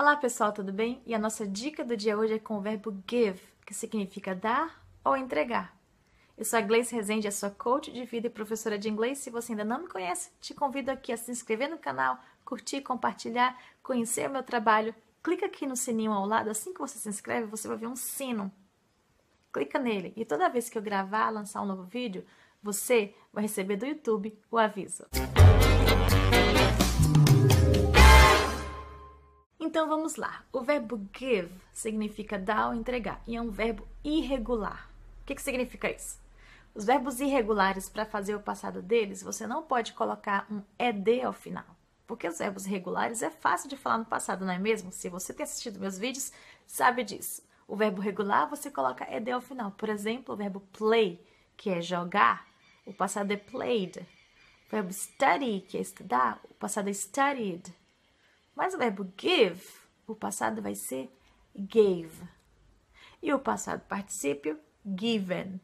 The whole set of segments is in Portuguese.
Olá pessoal, tudo bem? E a nossa dica do dia hoje é com o verbo give, que significa dar ou entregar. Eu sou a Gleice Rezende, a sua coach de vida e professora de inglês. Se você ainda não me conhece, te convido aqui a se inscrever no canal, curtir, compartilhar, conhecer o meu trabalho. Clica aqui no sininho ao lado, assim que você se inscreve, você vai ver um sino. Clica nele e toda vez que eu gravar, lançar um novo vídeo, você vai receber do YouTube o aviso. Música Então vamos lá. O verbo give significa dar ou entregar e é um verbo irregular. O que, que significa isso? Os verbos irregulares, para fazer o passado deles, você não pode colocar um ed ao final. Porque os verbos regulares é fácil de falar no passado, não é mesmo? Se você tem assistido meus vídeos, sabe disso. O verbo regular você coloca ed ao final. Por exemplo, o verbo play, que é jogar, o passado é played. O verbo study, que é estudar, o passado é studied. Mas o verbo give, o passado vai ser gave. E o passado particípio, given.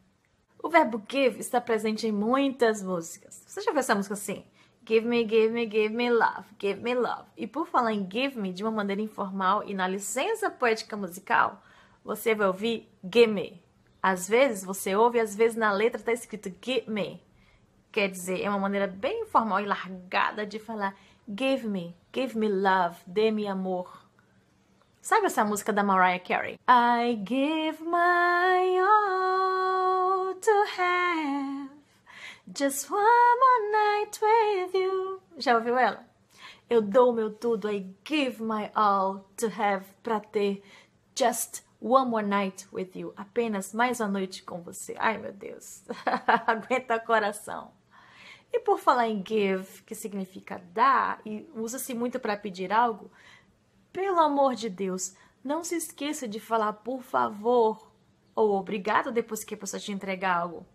O verbo give está presente em muitas músicas. Você já viu essa música assim? Give me, give me, give me love, give me love. E por falar em give me de uma maneira informal e na licença poética musical, você vai ouvir give me. Às vezes você ouve, às vezes na letra está escrito give me. Quer dizer, é uma maneira bem informal e largada de falar Give me, give me love, dê-me amor. Sabe essa música da Mariah Carey? I give my all to have just one more night with you. Já ouviu ela? Eu dou meu tudo, I give my all to have pra ter just one more night with you. Apenas mais uma noite com você. Ai, meu Deus. Aguenta coração. E por falar em give, que significa dar, e usa-se muito para pedir algo, pelo amor de Deus, não se esqueça de falar por favor ou obrigado depois que a pessoa te entregar algo.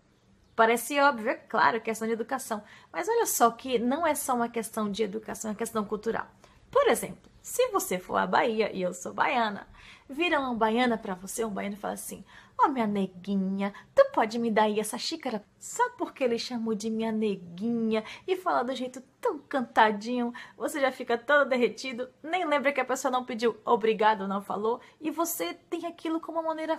Parece óbvio, é claro, é questão de educação. Mas olha só que não é só uma questão de educação, é uma questão cultural. Por exemplo, se você for à Bahia e eu sou baiana, vira uma baiana para você, um baiano fala assim: Ó, oh, minha neguinha, tu pode me dar aí essa xícara? Só porque ele chamou de minha neguinha e fala do jeito tão cantadinho, você já fica todo derretido, nem lembra que a pessoa não pediu obrigado, não falou, e você tem aquilo como uma maneira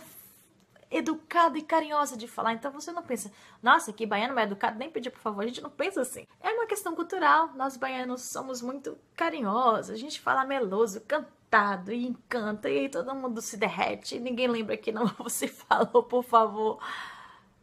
educada e carinhosa de falar. Então você não pensa, nossa, que baiano é educado, nem pedir por favor. A gente não pensa assim. É uma questão cultural. Nós baianos somos muito carinhosos, a gente fala meloso, cantando encantado e encanta, e aí todo mundo se derrete, e ninguém lembra que não você falou, por favor.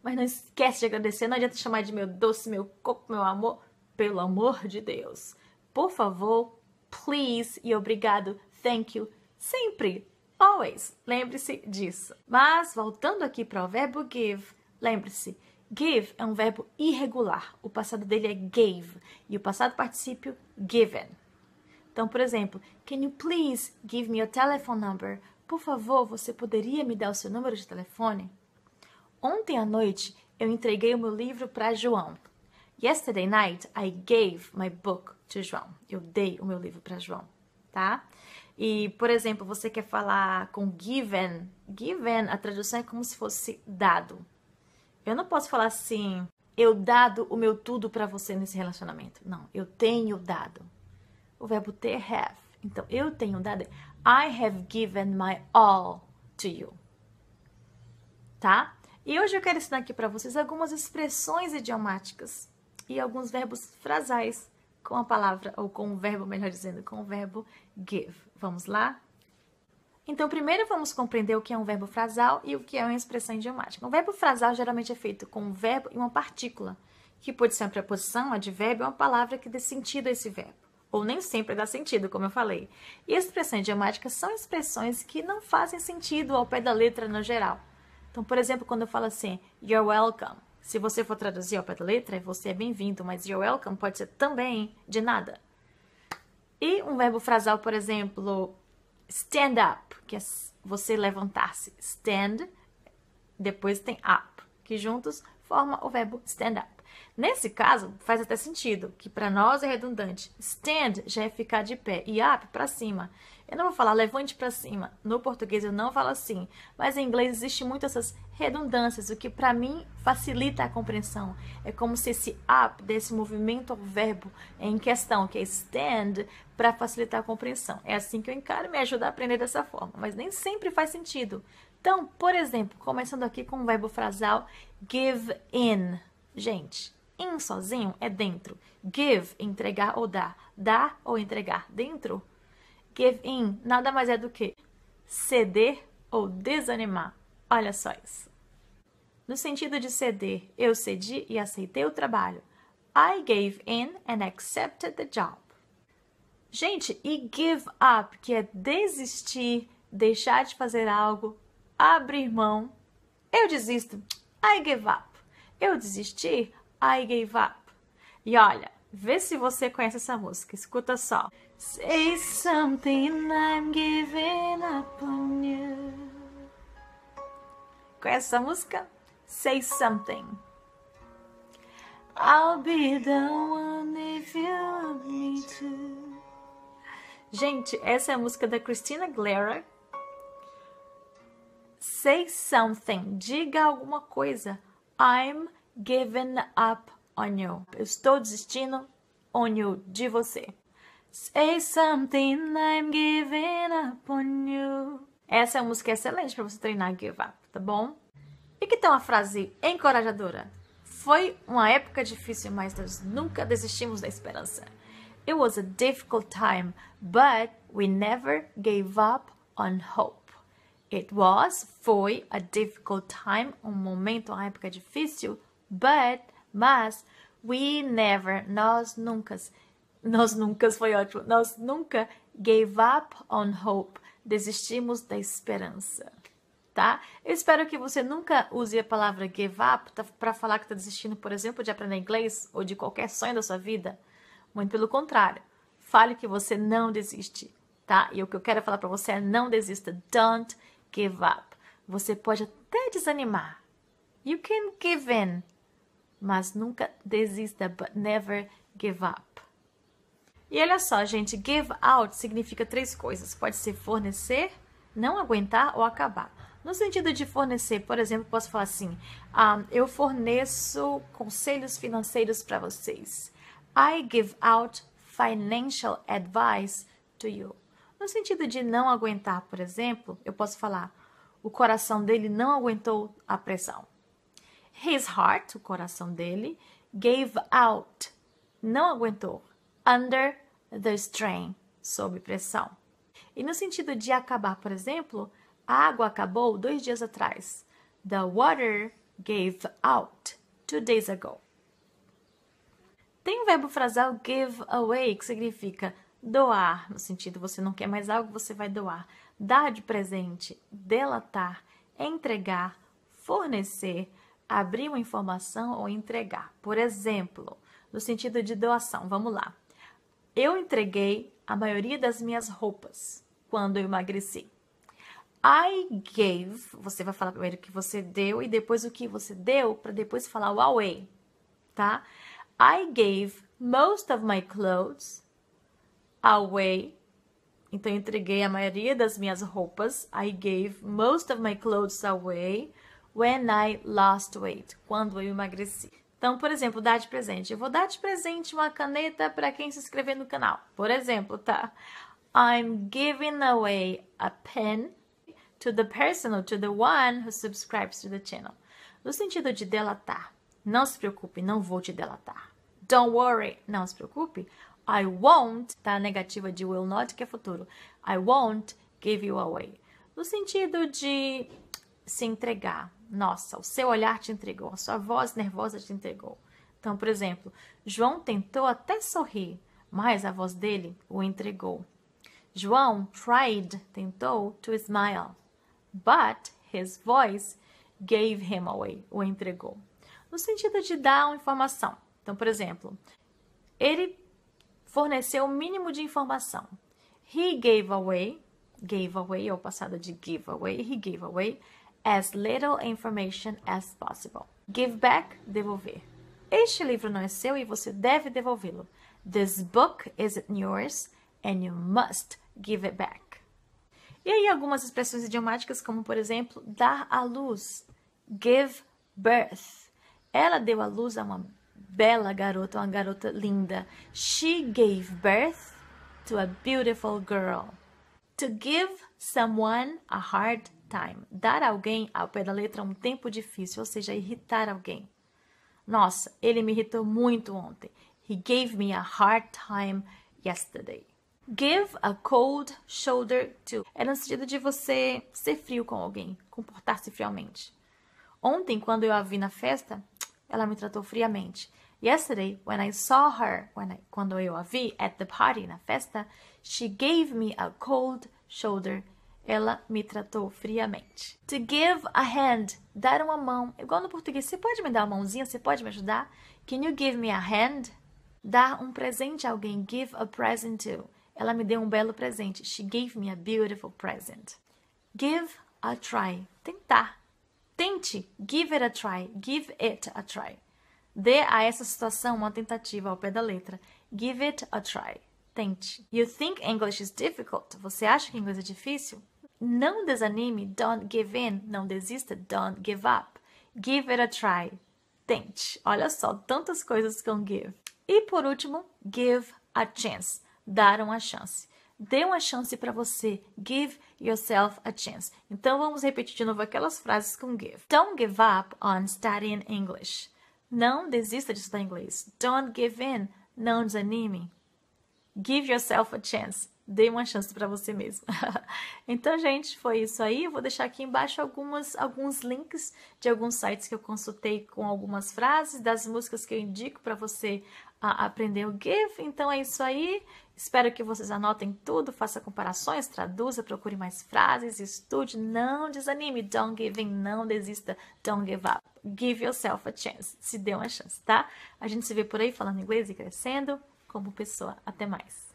Mas não esquece de agradecer, não adianta chamar de meu doce, meu coco, meu amor, pelo amor de Deus. Por favor, please e obrigado, thank you, sempre, always. Lembre-se disso. Mas voltando aqui para o verbo give, lembre-se, give é um verbo irregular. O passado dele é gave e o passado particípio given. Então, por exemplo, can you please give me your telephone number? Por favor, você poderia me dar o seu número de telefone? Ontem à noite eu entreguei o meu livro para João. Yesterday night I gave my book to João. Eu dei o meu livro para João, tá? E, por exemplo, você quer falar com given. Given, a tradução é como se fosse dado. Eu não posso falar assim, eu dado o meu tudo para você nesse relacionamento. Não, eu tenho dado o verbo ter have. Então, eu tenho dado. I have given my all to you. Tá? E hoje eu quero ensinar aqui para vocês algumas expressões idiomáticas e alguns verbos frasais com a palavra, ou com o verbo, melhor dizendo, com o verbo give. Vamos lá? Então, primeiro vamos compreender o que é um verbo frasal e o que é uma expressão idiomática. Um verbo frasal geralmente é feito com um verbo e uma partícula, que pode ser uma preposição, um advérbio ou uma palavra que dê sentido a esse verbo ou nem sempre dá sentido, como eu falei. E expressões idiomáticas são expressões que não fazem sentido ao pé da letra no geral. Então, por exemplo, quando eu falo assim, you're welcome, se você for traduzir ao pé da letra, é você é bem-vindo, mas you're welcome pode ser também de nada. E um verbo frasal, por exemplo, stand up, que é você levantar-se. Stand, depois tem up, que juntos forma o verbo stand up. Nesse caso, faz até sentido, que para nós é redundante. Stand já é ficar de pé e up para cima. Eu não vou falar levante para cima. No português eu não falo assim, mas em inglês existe muito essas redundâncias, o que para mim facilita a compreensão. É como se esse up desse movimento ao verbo em questão, que é stand, para facilitar a compreensão. É assim que eu encaro e me ajuda a aprender dessa forma, mas nem sempre faz sentido. Então, por exemplo, começando aqui com o verbo frasal give in. Gente, in sozinho é dentro. Give, entregar ou dar. Dar ou entregar dentro. Give in nada mais é do que ceder ou desanimar. Olha só isso. No sentido de ceder, eu cedi e aceitei o trabalho. I gave in and accepted the job. Gente, e give up, que é desistir, deixar de fazer algo, abrir mão. Eu desisto. I give up. Eu desisti, I gave up. E olha, vê se você conhece essa música, escuta só. Say something I'm giving up on you. Conhece essa música? Say something. I'll be the one if you want me to. Gente, essa é a música da Christina Aguilera. Say something, diga alguma coisa. I'm giving up on you. Eu estou desistindo on you, de você. Say something, I'm giving up on you. Essa é uma música excelente para você treinar give up, tá bom? E que tem uma frase encorajadora. Foi uma época difícil, mas nós nunca desistimos da esperança. It was a difficult time, but we never gave up on hope. It was, foi, a difficult time, um momento, uma época difícil, but, mas, we never, nós nunca, nós nunca, foi ótimo, nós nunca gave up on hope, desistimos da esperança, tá? Eu espero que você nunca use a palavra give up para falar que está desistindo, por exemplo, de aprender inglês ou de qualquer sonho da sua vida. Muito pelo contrário, fale que você não desiste, tá? E o que eu quero falar para você é não desista, don't give up. Você pode até desanimar. You can give in. Mas nunca desista, but never give up. E olha só, gente, give out significa três coisas. Pode ser fornecer, não aguentar ou acabar. No sentido de fornecer, por exemplo, posso falar assim: um, eu forneço conselhos financeiros para vocês. I give out financial advice to you. No sentido de não aguentar, por exemplo, eu posso falar: o coração dele não aguentou a pressão. His heart, o coração dele, gave out, não aguentou, under the strain, sob pressão. E no sentido de acabar, por exemplo, a água acabou dois dias atrás. The water gave out two days ago. Tem o verbo frasal give away, que significa Doar, no sentido você não quer mais algo, você vai doar. Dar de presente, delatar, entregar, fornecer, abrir uma informação ou entregar. Por exemplo, no sentido de doação, vamos lá. Eu entreguei a maioria das minhas roupas quando eu emagreci. I gave, você vai falar primeiro o que você deu e depois o que você deu, para depois falar o away, tá? I gave most of my clothes away. Então entreguei a maioria das minhas roupas. I gave most of my clothes away when I lost weight. Quando eu emagreci. Então, por exemplo, dar de presente. Eu vou dar de presente uma caneta para quem se inscrever no canal. Por exemplo, tá? I'm giving away a pen to the person or to the one who subscribes to the channel. No sentido de delatar. Não se preocupe, não vou te delatar. Don't worry, não se preocupe. I won't, tá? A negativa de will not, que é futuro. I won't give you away. No sentido de se entregar. Nossa, o seu olhar te entregou, a sua voz nervosa te entregou. Então, por exemplo, João tentou até sorrir, mas a voz dele o entregou. João tried, tentou, to smile, but his voice gave him away, o entregou. No sentido de dar uma informação. Então, por exemplo, ele fornecer o mínimo de informação. He gave away, gave away é o passado de give away, he gave away as little information as possible. Give back, devolver. Este livro não é seu e você deve devolvê-lo. This book isn't yours and you must give it back. E aí algumas expressões idiomáticas como por exemplo dar à luz, give birth. Ela deu à luz a uma bela garota, uma garota linda. She gave birth to a beautiful girl. To give someone a hard time. Dar alguém, ao pé da letra, é um tempo difícil, ou seja, irritar alguém. Nossa, ele me irritou muito ontem. He gave me a hard time yesterday. Give a cold shoulder to. É no sentido de você ser frio com alguém, comportar-se friamente. Ontem, quando eu a vi na festa, ela me tratou friamente. Yesterday, when I saw her, I, quando eu a vi at the party, na festa, she gave me a cold shoulder. Ela me tratou friamente. To give a hand, dar uma mão. Igual no português, você pode me dar uma mãozinha? Você pode me ajudar? Can you give me a hand? Dar um presente a alguém. Give a present to. Ela me deu um belo presente. She gave me a beautiful present. Give a try. Tentar. Tente, give it a try, give it a try. Dê a essa situação uma tentativa ao pé da letra. Give it a try. Tente. You think English is difficult? Você acha que inglês é difícil? Não desanime, don't give in, não desista, don't give up. Give it a try. Tente. Olha só, tantas coisas com give. E por último, give a chance, dar uma chance. Dê uma chance para você. Give yourself a chance. Então vamos repetir de novo aquelas frases com give. Don't give up on studying English. Não desista de estudar inglês. Don't give in. Não desanime. Give yourself a chance. Dê uma chance para você mesmo. então, gente, foi isso aí. Eu vou deixar aqui embaixo algumas, alguns links de alguns sites que eu consultei com algumas frases das músicas que eu indico para você a aprender o give. Então é isso aí. Espero que vocês anotem tudo, faça comparações, traduza, procure mais frases, estude, não desanime, don't give in, não desista, don't give up, give yourself a chance, se dê uma chance, tá? A gente se vê por aí falando inglês e crescendo como pessoa. Até mais.